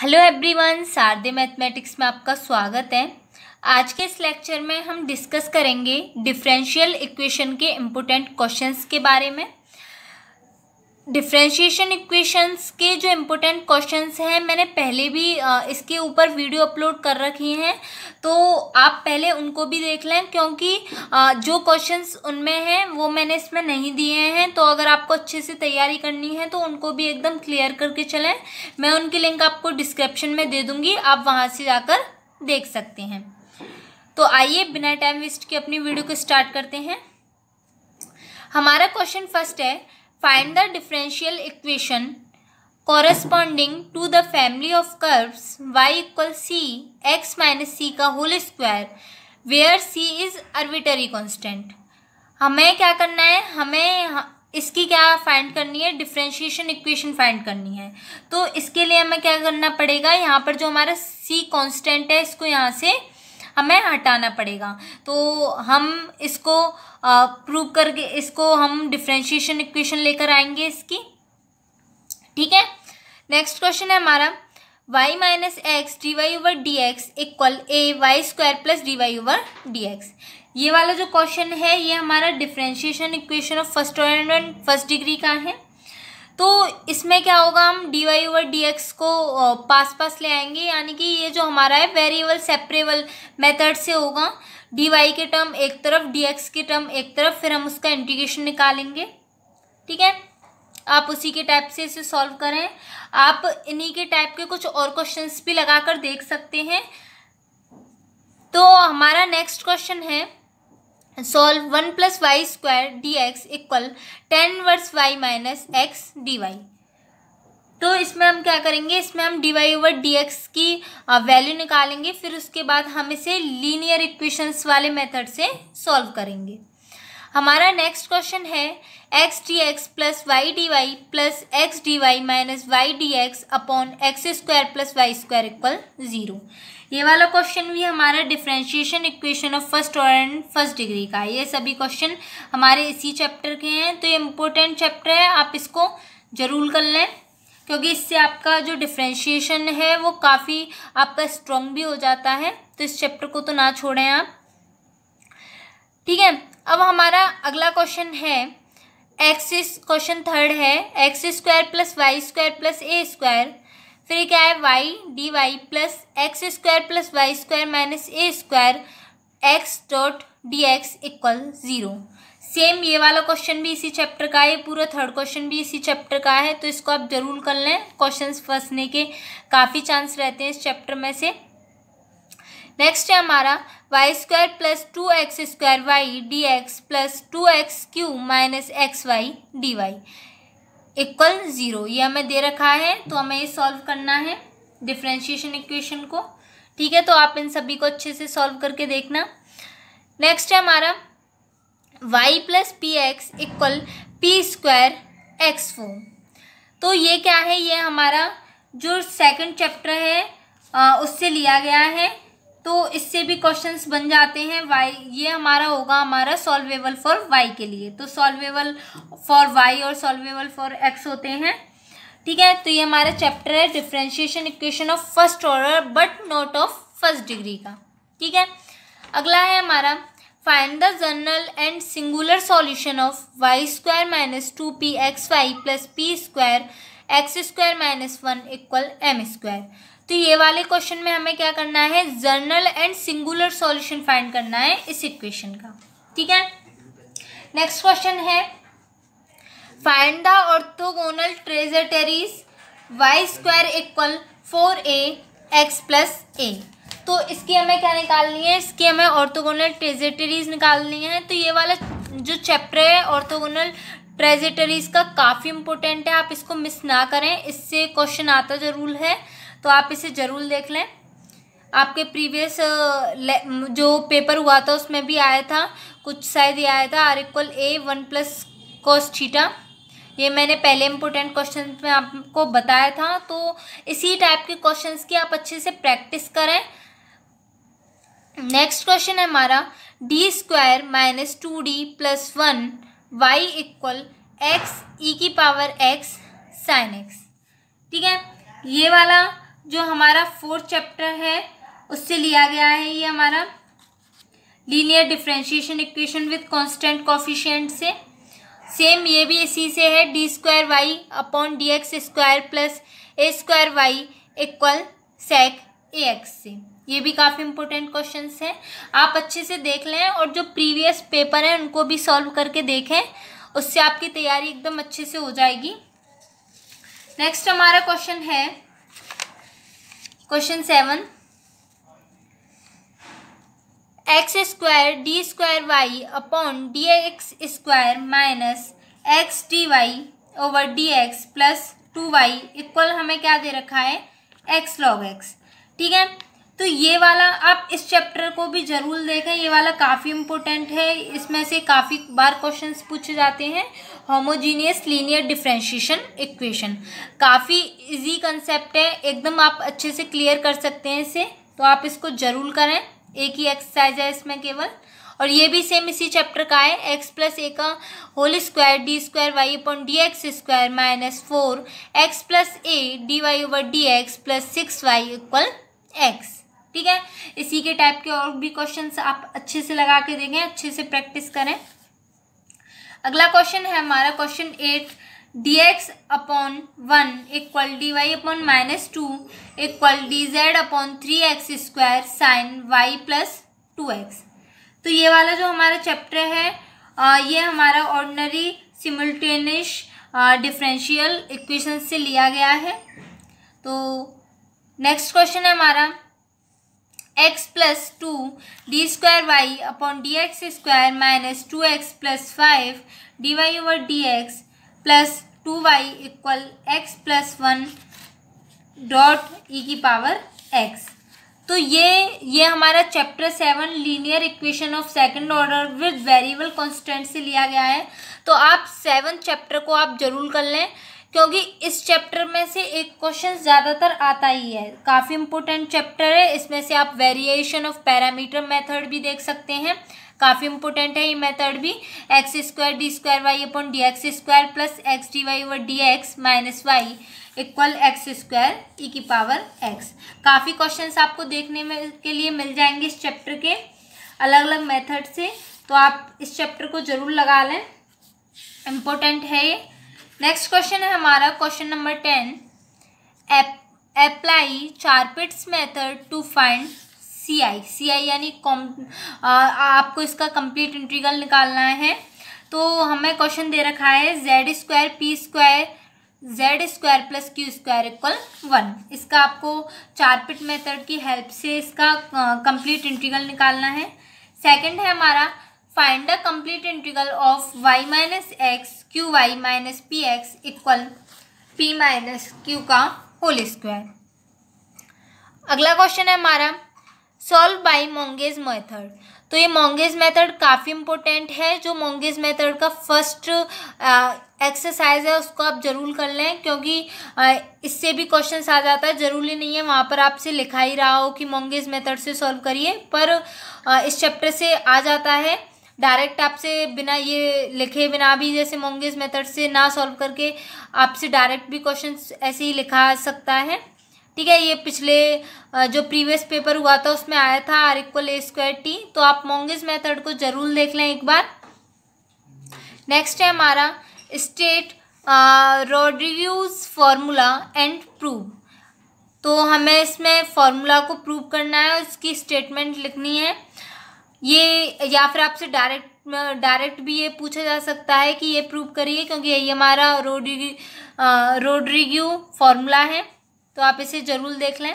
hello everyone शारदे mathematics में आपका स्वागत है आज के इस लेक्चर में हम डिस्कस करेंगे डिफरेंशियल इक्वेशन के इम्पोर्टेंट क्वेश्चंस के बारे में डिफ्रेंशिएशन इक्वेशंस के जो इम्पोर्टेंट क्वेश्चंस हैं मैंने पहले भी इसके ऊपर वीडियो अपलोड कर रखी हैं तो आप पहले उनको भी देख लें क्योंकि जो क्वेश्चंस उनमें हैं वो मैंने इसमें नहीं दिए हैं तो अगर आपको अच्छे से तैयारी करनी है तो उनको भी एकदम क्लियर करके चलें मैं उनकी लिंक आपको डिस्क्रिप्शन में दे दूँगी आप वहाँ से जाकर देख सकते हैं तो आइए बिना टाइम वेस्ट के अपनी वीडियो को स्टार्ट करते हैं हमारा क्वेश्चन फर्स्ट है Find the differential equation corresponding to the family of curves y equals c x minus c का whole square where c is arbitrary constant हमें क्या करना है हमें इसकी क्या फाइंड करनी है डिफ्रेंशिएशन इक्वेशन फाइंड करनी है तो इसके लिए हमें क्या करना पड़ेगा यहाँ पर जो हमारा सी कांस्टेंट है इसको यहाँ से हमें हटाना पड़ेगा तो हम इसको प्रूव करके इसको हम डिफ्रेंशिएशन इक्वेशन लेकर आएंगे इसकी ठीक है नेक्स्ट क्वेश्चन है हमारा y minus x d y over d x equal a y square plus d y over d x ये वाला जो क्वेश्चन है ये हमारा differentiation equation of first order and first degree का है तो इसमें क्या होगा हम d y over d x को पास पास ले आएंगे यानी कि ये जो हमारा है वेरिएबल सेपरेबल मेथड से होगा डी वाई के टर्म एक तरफ डी एक्स के टर्म एक तरफ फिर हम उसका इंटीग्रेशन निकालेंगे ठीक है आप उसी के टाइप से इसे सॉल्व करें आप इन्हीं के टाइप के कुछ और क्वेश्चंस भी लगाकर देख सकते हैं तो हमारा नेक्स्ट क्वेश्चन है solve one plus y square d x equal ten verse y minus x d तो इसमें हम क्या करेंगे इसमें हम d y over d x की वैल्यू निकालेंगे फिर उसके बाद हम इसे लीनियर इक्वेशंस वाले मेथड से सॉल्व करेंगे हमारा नेक्स्ट क्वेश्चन है x d x plus y d y plus x d y minus y d x upon x square plus y square equal zero ये वाला क्वेश्चन भी हमारा डिफ्रेंशिएशन इक्वेशन ऑफ फर्स्ट और and first degree का ये सभी question हमारे इसी चैप्टर के हैं तो ये इम्पोर्टेंट चैप्टर है आप इसको ज़रूर कर लें क्योंकि इससे आपका जो डिफ्रेंशिएशन है वो काफ़ी आपका स्ट्रॉन्ग भी हो जाता है तो इस चैप्टर को तो ना छोड़ें आप ठीक है अब हमारा अगला क्वेश्चन है एक्स क्वेश्चन थर्ड है x square plus y square plus a square फिर क्या है y d y plus x square plus y square minus a square x dot d x equal zero same ये वाला question भी इसी chapter का है पूरा थर्ड क्वेश्चन भी इसी चैप्टर का है तो इसको आप जरूर कर लें क्वेश्चंस फंसने के काफ़ी चांस रहते हैं इस चैप्टर में से नेक्स्ट है हमारा y square plus two x square y d x plus two x q minus x y d y equal zero ये हमें दे रखा है तो हमें ये सॉल्व करना है डिफ्रेंशिएशन इक्वेशन को ठीक है तो आप इन सभी को अच्छे से सॉल्व करके देखना नेक्स्ट है हमारा y plus p x equal p square x four तो ये क्या है ये हमारा जो सेकंड चैप्टर है आ, उससे लिया गया है तो इससे भी क्वेश्चंस बन जाते हैं वाई ये हमारा होगा हमारा सॉल्वेबल फॉर वाई के लिए तो सॉल्वेबल फॉर वाई और सॉल्वेबल फॉर एक्स होते हैं ठीक है तो ये हमारा चैप्टर है differentiation equation of first order but not of first degree का ठीक है अगला है हमारा find the general and singular solution of y square minus two p x y plus p square x square minus one equal m square तो ये वाले question में हमें क्या करना है journal and singular solution find करना है इस इक्वेशन का ठीक है नेक्स्ट क्वेश्चन है find the orthogonal trajectories y square equal four a x plus a तो इसकी हमें क्या निकालनी है इसकी हमें ऑर्थोगोनल ट्रेजरटरीज निकालनी है तो ये वाला जो चैप्टर है ऑर्थोगोनल ट्रेजरटरीज का काफ़ी इंपॉर्टेंट है आप इसको मिस ना करें इससे क्वेश्चन आता जरूर है तो आप इसे ज़रूर देख लें आपके प्रीवियस जो पेपर हुआ था उसमें भी आया था कुछ शायद ये आया था r equal a one plus cos theta ये मैंने पहले इंपॉर्टेंट क्वेश्चन में आपको बताया था तो इसी टाइप के क्वेश्चंस की आप अच्छे से प्रैक्टिस करें नेक्स्ट क्वेश्चन है हमारा d square minus two d plus one y equal x e की पावर एक्स साइन एक्स ठीक है ये वाला जो हमारा फोर्थ चैप्टर है उससे लिया गया है ये हमारा linear differentiation equation with constant coefficient से सेम ये भी इसी से है d square y upon d x square plus a square y equal sec a x से ये भी काफ़ी इंपॉर्टेंट क्वेश्चन हैं आप अच्छे से देख लें और जो प्रीवियस पेपर हैं उनको भी सॉल्व करके देखें उससे आपकी तैयारी एकदम अच्छे से हो जाएगी नेक्स्ट हमारा क्वेश्चन है question seven x square d square y upon d x square minus x d y over d x plus two y equal हमें क्या दे रखा है एक्स लॉग एक्स ठीक है तो ये वाला आप इस चैप्टर को भी ज़रूर देखें ये वाला काफ़ी इम्पोर्टेंट है इसमें से काफ़ी बार क्वेश्चंस पूछे जाते हैं होमोजीनियस लीनियर डिफ्रेंशिएशन इक्वेशन काफ़ी इजी कंसेप्ट है एकदम आप अच्छे से क्लियर कर सकते हैं इसे तो आप इसको ज़रूर करें एक ही एक्सरसाइज है इसमें केवल और ये भी सेम इसी चैप्टर का है एक्स प्लस ए का whole square d square y upon d x square minus four x plus a d y over d x plus six y equal x ठीक है इसी के टाइप के और भी क्वेश्चंस आप अच्छे से लगा के देखें अच्छे से प्रैक्टिस करें अगला क्वेश्चन है हमारा question eight d x upon one equal d y upon minus two equal d z upon three x square sine y plus two x तो ये वाला जो हमारा चैप्टर है ये हमारा ऑर्डनरी सिमुलटेनिश डिफरेंशियल इक्वेशन से लिया गया है तो नेक्स्ट क्वेश्चन है हमारा x plus two d square y upon d x square minus two x plus five d y over d x plus two y equal x plus one dot e की power x तो ये ये हमारा chapter seven linear equation of second order with variable constant से लिया गया है तो आप सेवन चैप्टर को आप जरूर कर लें क्योंकि इस चैप्टर में से एक क्वेश्चन ज़्यादातर आता ही है काफ़ी इंपॉर्टेंट चैप्टर है इसमें से आप वेरिएशन ऑफ पैरामीटर मेथड भी देख सकते हैं काफ़ी इंपॉर्टेंट है ये मेथड भी x square d square y upon d x square plus x d y व d x minus y equal x square e की पावर एक्स काफ़ी क्वेश्चन आपको देखने में के लिए मिल जाएंगे इस चैप्टर के अलग अलग मेथड से तो आप इस चैप्टर को ज़रूर लगा लें इम्पोर्टेंट है ये नेक्स्ट क्वेश्चन है हमारा question number ten apply Charpit's method to find c i c i यानी आपको इसका कंप्लीट इंटीग्रल निकालना है तो हमें क्वेश्चन दे रखा है z square p square z square plus q square equal one इसका आपको चारपिट मेथड की हेल्प से इसका कंप्लीट इंटीग्रल निकालना है सेकंड है हमारा find the complete integral of y minus x q y minus p x equal p minus q का होल स्क्वायर अगला क्वेश्चन है हमारा सॉल्व बाय मोंगेज मेथड तो ये मोंगेज मेथड काफ़ी इंपॉर्टेंट है जो मोंगेज मेथड का फर्स्ट एक्सरसाइज है उसको आप ज़रूर कर लें क्योंकि आ, इससे भी क्वेश्चन आ जाता है ज़रूरी नहीं है वहाँ पर आपसे लिखा ही रहा हो कि मोंगेज मेथड से सॉल्व करिए पर आ, इस चैप्टर से आ जाता है डायरेक्ट आपसे बिना ये लिखे बिना भी जैसे मोंगेज मेथड से ना सॉल्व करके आपसे डायरेक्ट भी क्वेश्चन ऐसे ही लिखा सकता है ठीक है ये पिछले जो प्रीवियस पेपर हुआ था उसमें आया था r equal a square t तो आप मोंगेज मेथड को ज़रूर देख लें एक बार नेक्स्ट है हमारा state Rodrigues formula and prove तो हमें इसमें फॉर्मूला को प्रूव करना है और इसकी स्टेटमेंट लिखनी है ये या फिर आपसे डायरेक्ट डायरेक्ट भी ये पूछा जा सकता है कि ये प्रूव करिए क्योंकि यही हमारा रोड्रिग रोड्रिग्यू फॉर्मूला है तो आप इसे जरूर देख लें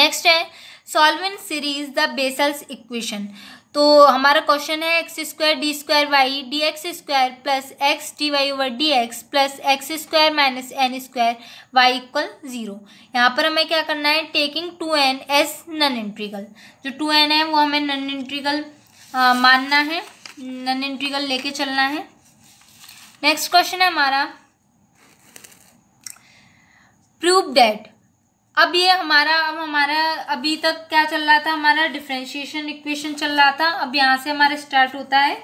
नेक्स्ट है solvent series the Bessel's equation तो हमारा क्वेश्चन है x square d square y d x square plus x d y over d x plus x square minus n square y equal zero यहाँ पर हमें क्या करना है taking two n s non integral जो two n है वो हमें नन इंट्रीगल मानना है नन इंट्रीगल लेके चलना है नेक्स्ट क्वेश्चन है हमारा प्रूव डेट अब ये हमारा अब हमारा अभी तक क्या चल रहा था हमारा डिफ्रेंशिएशन इक्वेशन चल रहा था अब यहाँ से हमारा स्टार्ट होता है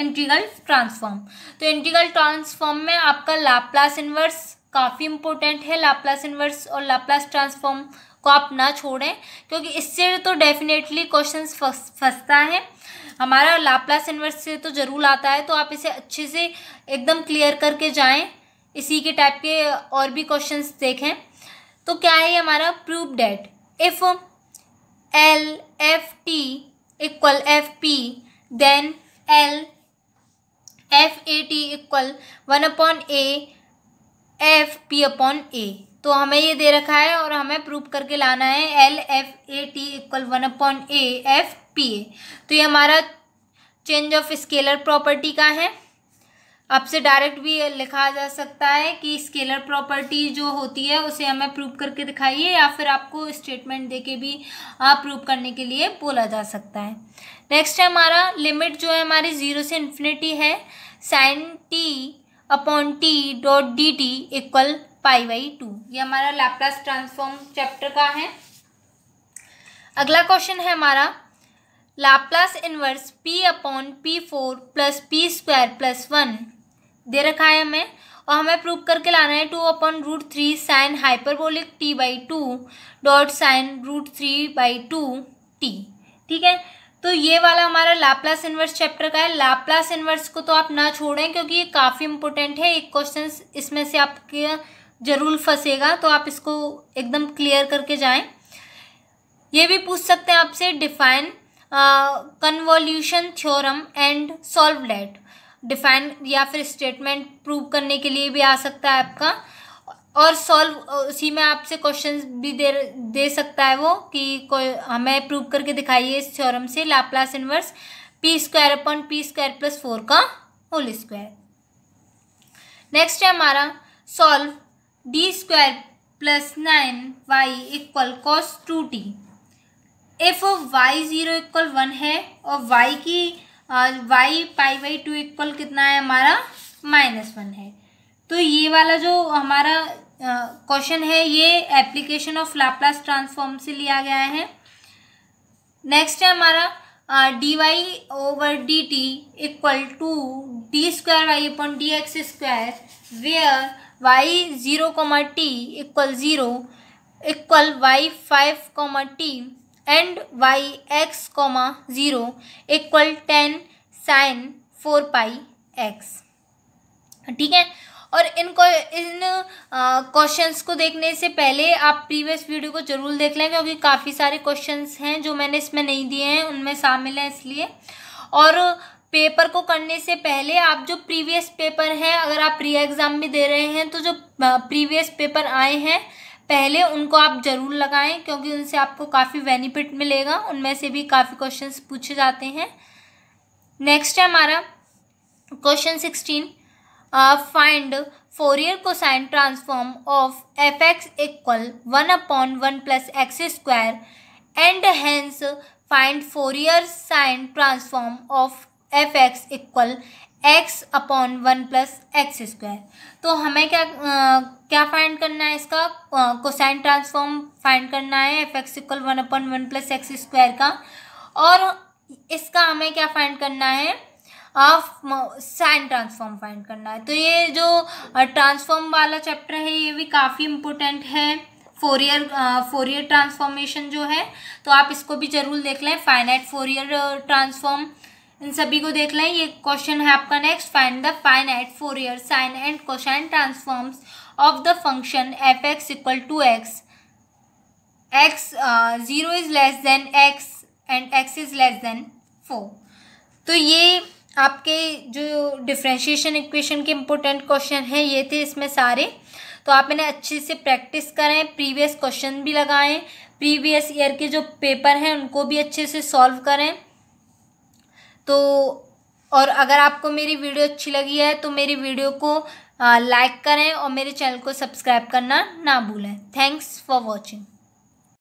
इंटीग्रल ट्रांसफॉर्म तो इंटीग्रल ट्रांसफॉर्म में आपका लाप्लास इन्वर्स काफ़ी इंपॉर्टेंट है लाप्लास इन्वर्स और लाप्लास ट्रांसफॉर्म को आप ना छोड़ें क्योंकि इससे तो डेफिनेटली क्वेश्चन फंसता है हमारा लाप्लास इन्वर्स से तो ज़रूर आता है तो आप इसे अच्छे से एकदम क्लियर करके जाएं इसी के टाइप के और भी क्वेश्चंस देखें तो क्या है ये हमारा proof that if l f t equal f p then l f a t equal one upon a f p upon a तो हमें ये दे रखा है और हमें प्रूव करके लाना है l f a t equal one upon a f p a तो ये हमारा चेंज ऑफ स्केलर प्रॉपर्टी का है आपसे डायरेक्ट भी लिखा जा सकता है कि स्केलर प्रॉपर्टी जो होती है उसे हमें प्रूव करके दिखाइए या फिर आपको स्टेटमेंट दे के भी प्रूव करने के लिए बोला जा सकता है नेक्स्ट है हमारा लिमिट जो है हमारी ज़ीरो से इन्फिनिटी है sine t upon t dot d t equal pi by two ये हमारा लैपलास ट्रांसफॉर्म चैप्टर का है अगला क्वेश्चन है हमारा Laplace inverse p upon p four plus p square plus one दे रखा है हमें और हमें प्रूव करके लाना है two upon root three sine hyperbolic t by two dot sine root three by two t ठीक है तो ये वाला हमारा लाप्लास इन्वर्स चैप्टर का है लाप्लास इन्वर्स को तो आप ना छोड़ें क्योंकि ये काफ़ी इंपॉर्टेंट है एक क्वेश्चन इसमें से आपके जरूर फंसेगा तो आप इसको एकदम क्लियर करके जाएं ये भी पूछ सकते हैं आपसे define convolution theorem and solve that define या फिर स्टेटमेंट प्रूव करने के लिए भी आ सकता है आपका और सॉल्व उसी में आपसे क्वेश्चन भी दे दे सकता है वो कि कोई हमें प्रूव करके दिखाइए इस थ्योरम से Laplace inverse p square upon p square plus four का होल स्क्वायर नेक्स्ट है हमारा solve d square plus nine y equal cos two t if y zero equal one है और वाई की और y pi y two equal कितना है हमारा माइनस वन है तो ये वाला जो हमारा क्वेश्चन है ये एप्लीकेशन ऑफ लाप्लास ट्रांसफॉर्म से लिया गया है नेक्स्ट है हमारा d y over d t equal two d square y upon d x square where y zero comma t equal zero equal y five comma t and y x comma zero equal ten sine four pi x ठीक है और इनको इन questions को देखने से पहले आप previous video को जरूर देख लें क्योंकि काफ़ी सारे क्वेश्चंस हैं जो मैंने इसमें नहीं दिए हैं उनमें शामिल हैं इसलिए और पेपर को करने से पहले आप जो प्रीवियस पेपर हैं अगर आप प्री एग्ज़ाम भी दे रहे हैं तो जो प्रीवियस पेपर आए हैं पहले उनको आप ज़रूर लगाएं क्योंकि उनसे आपको काफ़ी बेनिफिट मिलेगा उनमें से भी काफ़ी क्वेश्चंस पूछे जाते हैं नेक्स्ट है हमारा question sixteen find Fourier sine transform of f x equal one upon one plus x square and hence find Fourier sine transform of f x equal x upon one plus x square तो हमें क्या आ, क्या find करना है इसका cosine transform find करना है f x equal one upon one plus x square का और इसका हमें क्या फाइंड करना है ऑफ साइन ट्रांसफॉर्म फाइंड करना है तो ये जो ट्रांसफॉर्म वाला चैप्टर है ये भी काफ़ी इम्पोर्टेंट है फोरियर फोरियर ट्रांसफॉर्मेशन जो है तो आप इसको भी ज़रूर देख लें फाइनाइट फोरियर ट्रांसफॉर्म इन सभी को देख लें ये क्वेश्चन है आपका next find the finite year sine and question transforms of the function f x equal two x x zero is less than x and x is less than four तो ये आपके जो डिफ्रेंशिएशन इक्वेशन के important question हैं ये थे इसमें सारे तो आप इन्हें अच्छे से प्रैक्टिस करें प्रीवियस क्वेश्चन भी लगाएं प्रीवियस ईयर के जो पेपर हैं उनको भी अच्छे से सॉल्व करें तो और अगर आपको मेरी वीडियो अच्छी लगी है तो मेरी वीडियो को लाइक करें और मेरे चैनल को सब्सक्राइब करना ना भूलें थैंक्स फॉर वॉचिंग